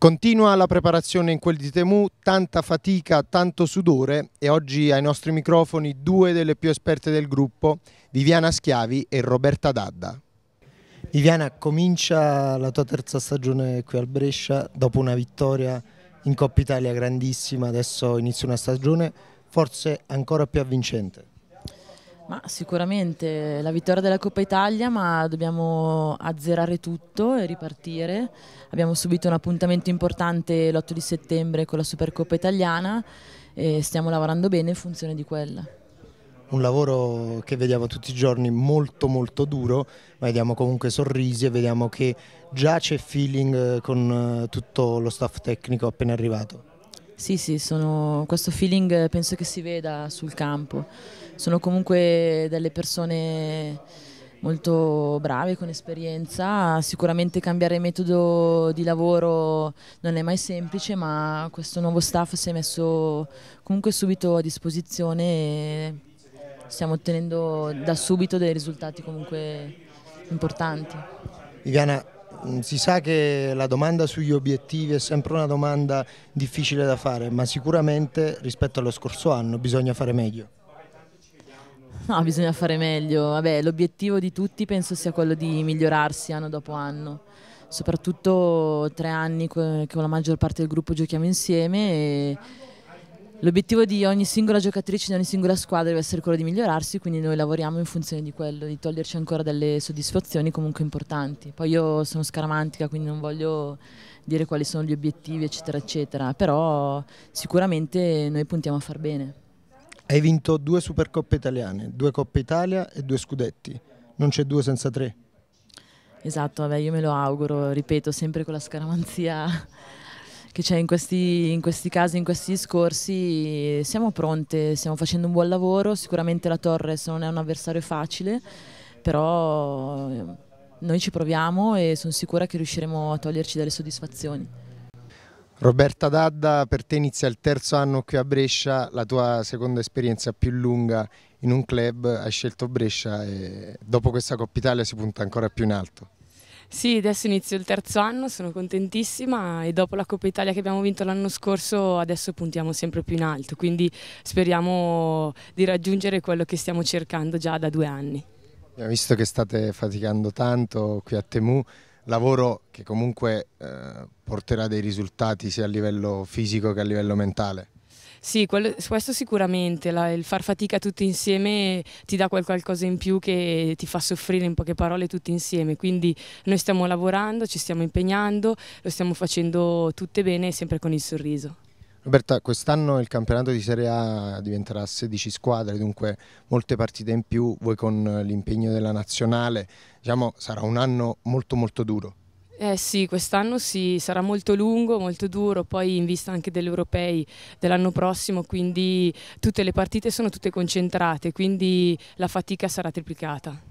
Continua la preparazione in quel di Temu, tanta fatica, tanto sudore e oggi ai nostri microfoni due delle più esperte del gruppo, Viviana Schiavi e Roberta Dadda. Viviana, comincia la tua terza stagione qui al Brescia dopo una vittoria in Coppa Italia grandissima, adesso inizia una stagione forse ancora più avvincente. Ma sicuramente la vittoria della Coppa Italia, ma dobbiamo azzerare tutto e ripartire. Abbiamo subito un appuntamento importante l'8 di settembre con la Supercoppa Italiana e stiamo lavorando bene in funzione di quella. Un lavoro che vediamo tutti i giorni molto molto duro, ma vediamo comunque sorrisi e vediamo che già c'è feeling eh, con eh, tutto lo staff tecnico appena arrivato. Sì, sì, sono, questo feeling penso che si veda sul campo. Sono comunque delle persone molto brave, con esperienza. Sicuramente cambiare metodo di lavoro non è mai semplice, ma questo nuovo staff si è messo comunque subito a disposizione e stiamo ottenendo da subito dei risultati comunque importanti. Viviana, Mm, si sa che la domanda sugli obiettivi è sempre una domanda difficile da fare, ma sicuramente rispetto allo scorso anno bisogna fare meglio. No, bisogna fare meglio. l'obiettivo di tutti penso sia quello di migliorarsi anno dopo anno. Soprattutto tre anni che con la maggior parte del gruppo giochiamo insieme L'obiettivo di ogni singola giocatrice, di ogni singola squadra deve essere quello di migliorarsi, quindi noi lavoriamo in funzione di quello, di toglierci ancora delle soddisfazioni comunque importanti. Poi io sono scaramantica, quindi non voglio dire quali sono gli obiettivi, eccetera, eccetera, però sicuramente noi puntiamo a far bene. Hai vinto due Supercoppe italiane, due Coppe Italia e due scudetti. Non c'è due senza tre. Esatto, vabbè, io me lo auguro, ripeto, sempre con la scaramanzia che c'è in questi, in questi casi, in questi discorsi, siamo pronte, stiamo facendo un buon lavoro, sicuramente la Torres non è un avversario facile, però eh, noi ci proviamo e sono sicura che riusciremo a toglierci delle soddisfazioni. Roberta Dadda, per te inizia il terzo anno qui a Brescia, la tua seconda esperienza più lunga in un club, hai scelto Brescia e dopo questa Coppa Italia si punta ancora più in alto. Sì, adesso inizio il terzo anno, sono contentissima e dopo la Coppa Italia che abbiamo vinto l'anno scorso adesso puntiamo sempre più in alto, quindi speriamo di raggiungere quello che stiamo cercando già da due anni. Abbiamo eh, visto che state faticando tanto qui a Temu, lavoro che comunque eh, porterà dei risultati sia a livello fisico che a livello mentale. Sì, quello, questo sicuramente, la, il far fatica tutti insieme ti dà qualcosa in più che ti fa soffrire in poche parole tutti insieme, quindi noi stiamo lavorando, ci stiamo impegnando, lo stiamo facendo tutte bene sempre con il sorriso. Roberta, quest'anno il campionato di Serie A diventerà 16 squadre, dunque molte partite in più, voi con l'impegno della nazionale, diciamo sarà un anno molto molto duro. Eh sì, quest'anno sì, sarà molto lungo, molto duro, poi in vista anche degli europei dell'anno prossimo, quindi tutte le partite sono tutte concentrate, quindi la fatica sarà triplicata.